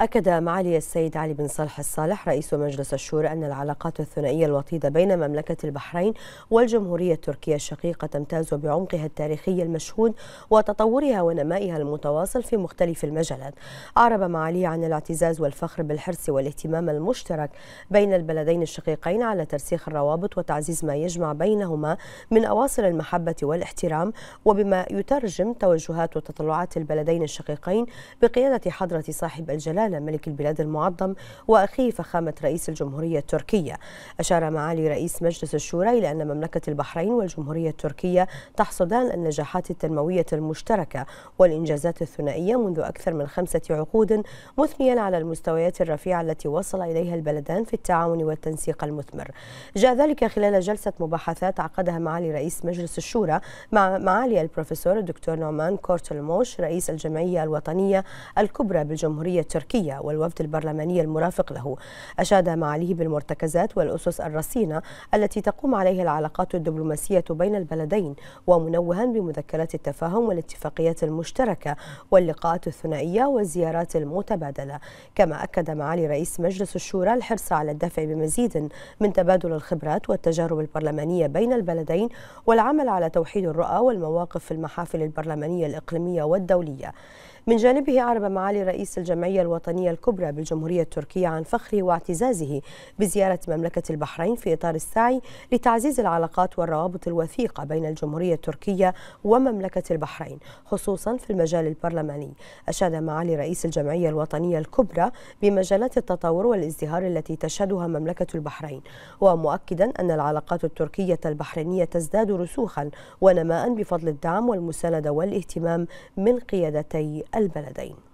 أكد معالي السيد علي بن صالح الصالح رئيس مجلس الشورى أن العلاقات الثنائية الوطيدة بين مملكة البحرين والجمهورية التركية الشقيقة تمتاز بعمقها التاريخي المشهود وتطورها ونمائها المتواصل في مختلف المجالات أعرب معالي عن الاعتزاز والفخر بالحرص والاهتمام المشترك بين البلدين الشقيقين على ترسيخ الروابط وتعزيز ما يجمع بينهما من أواصر المحبة والاحترام وبما يترجم توجهات وتطلعات البلدين الشقيقين بقيادة حضرة صاحب الجلالة آل ملك البلاد المعظم وأخيه فخامة رئيس الجمهورية التركية أشار معالي رئيس مجلس الشورى إلى أن مملكة البحرين والجمهورية التركية تحصدان النجاحات التنموية المشتركة والإنجازات الثنائية منذ أكثر من خمسة عقود مثنيا على المستويات الرفيعة التي وصل إليها البلدان في التعاون والتنسيق المثمر جاء ذلك خلال جلسة مباحثات عقدها معالي رئيس مجلس الشورى مع معالي البروفيسور الدكتور نعمان كورتلموش رئيس الجمعية الوطنية الكبرى بالجمهورية التركية التركية والوفد البرلماني المرافق له أشاد معاليه بالمرتكزات والأسس الرصينة التي تقوم عليها العلاقات الدبلوماسية بين البلدين ومنوها بمذكرات التفاهم والاتفاقيات المشتركة واللقاءات الثنائية والزيارات المتبادلة كما أكد معالي رئيس مجلس الشورى الحرص على الدفع بمزيد من تبادل الخبرات والتجارب البرلمانية بين البلدين والعمل على توحيد الرؤى والمواقف في المحافل البرلمانية الإقليمية والدولية من جانبه عرب معالي رئيس الجمعية الوطنية الوطنية الكبرى بالجمهورية التركية عن فخره واعتزازه بزيارة مملكة البحرين في إطار السعي لتعزيز العلاقات والروابط الوثيقة بين الجمهورية التركية ومملكة البحرين خصوصا في المجال البرلماني أشاد معالي رئيس الجمعية الوطنية الكبرى بمجالات التطور والازدهار التي تشهدها مملكة البحرين ومؤكدا أن العلاقات التركية البحرينية تزداد رسوخا ونماء بفضل الدعم والمساندة والاهتمام من قيادتي البلدين